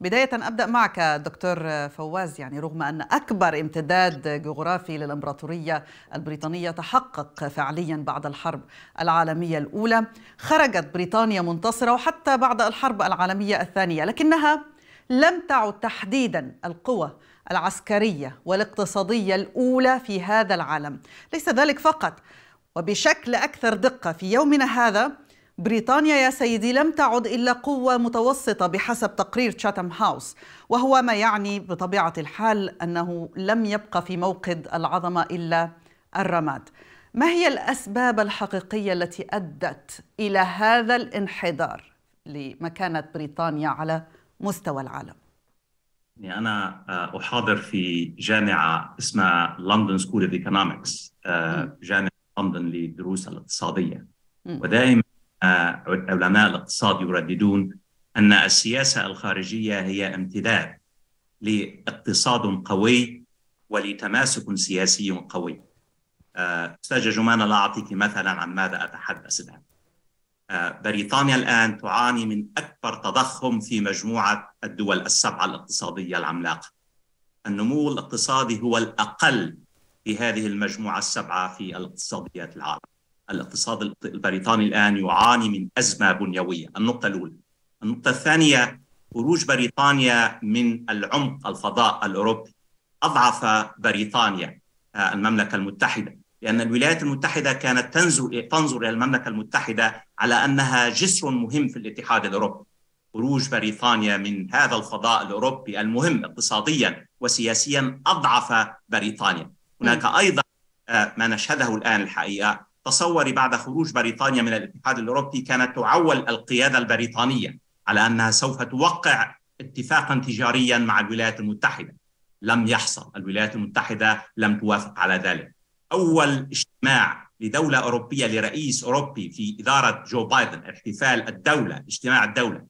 بداية أبدأ معك دكتور فواز يعني رغم أن أكبر امتداد جغرافي للإمبراطورية البريطانية تحقق فعليا بعد الحرب العالمية الأولى خرجت بريطانيا منتصرة وحتى بعد الحرب العالمية الثانية لكنها لم تعد تحديدا القوة العسكرية والاقتصادية الأولى في هذا العالم ليس ذلك فقط وبشكل أكثر دقة في يومنا هذا بريطانيا يا سيدي لم تعد إلا قوة متوسطة بحسب تقرير تشاتم هاوس وهو ما يعني بطبيعة الحال أنه لم يبقى في موقد العظمة إلا الرماد ما هي الأسباب الحقيقية التي أدت إلى هذا الانحدار لمكانة بريطانيا على مستوى العالم؟ يعني أنا آه، أحاضر في جامعة اسمها لندن سكول اوف ايكونومكس جامعة لندن للدروس الاقتصادية ودائما علماء الاقتصاد يرددون ان السياسه الخارجيه هي امتداد لاقتصاد قوي ولتماسك سياسي قوي. آه، استاذ جمان لا اعطيك مثلا عن ماذا اتحدث الان. آه، بريطانيا الان تعاني من اكبر تضخم في مجموعه الدول السبعه الاقتصاديه العملاقه. النمو الاقتصادي هو الاقل في هذه المجموعه السبعه في الاقتصاديات العالم. الاقتصاد البريطاني الآن يعاني من أزمة بنيوية النقطة الأولى النقطة الثانية خروج بريطانيا من العمق الفضاء الأوروبي أضعف بريطانيا آه، المملكة المتحدة لأن الولايات المتحدة كانت تنظر إلى المملكة المتحدة على أنها جسر مهم في الاتحاد الأوروبي خروج بريطانيا من هذا الفضاء الأوروبي المهم اقتصاديا وسياسيا أضعف بريطانيا هناك أيضا آه، ما نشهده الآن الحقيقة تصوري بعد خروج بريطانيا من الاتحاد الاوروبي كانت تعول القياده البريطانيه على انها سوف توقع اتفاقا تجاريا مع الولايات المتحده. لم يحصل، الولايات المتحده لم توافق على ذلك. اول اجتماع لدوله اوروبيه لرئيس اوروبي في اداره جو بايدن احتفال الدوله، اجتماع الدوله